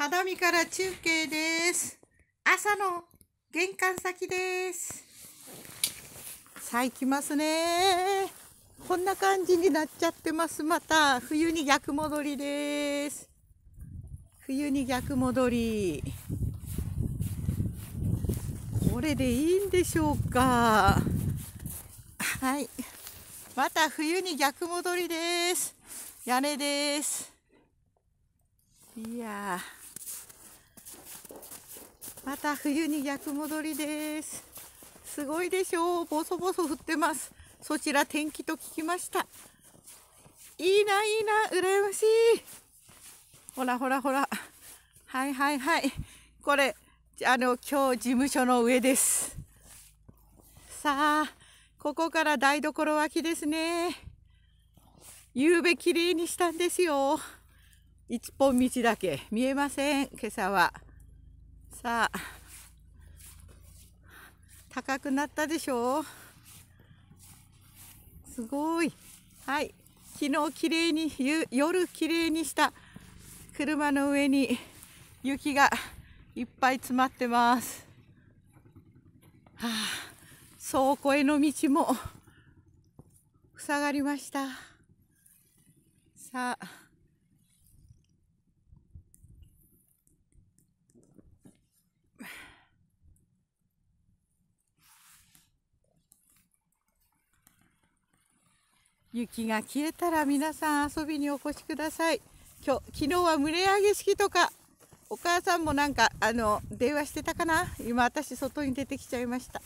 只見から中継です。朝の玄関先です。さあ行きますね。こんな感じになっちゃってます。また冬に逆戻りです。冬に逆戻り。これでいいんでしょうか。はい。また冬に逆戻りです。屋根です。いやまた冬に逆戻りですすごいでしょうボソボソ降ってますそちら天気と聞きましたいいないいな羨ましいほらほらほらはいはいはいこれあの今日事務所の上ですさあここから台所脇ですね夕べきれいにしたんですよ一本道だけ見えません今朝は。さあ高くなったでしょうすごいはい昨日きれいに夜きれいにした車の上に雪がいっぱい詰まってます、はあ、倉庫への道も塞がりましたさあ雪が消えたら皆さん遊びにお越しください。今日、昨日は群れ上げ式とか、お母さんもなんか、あの、電話してたかな今私外に出てきちゃいました。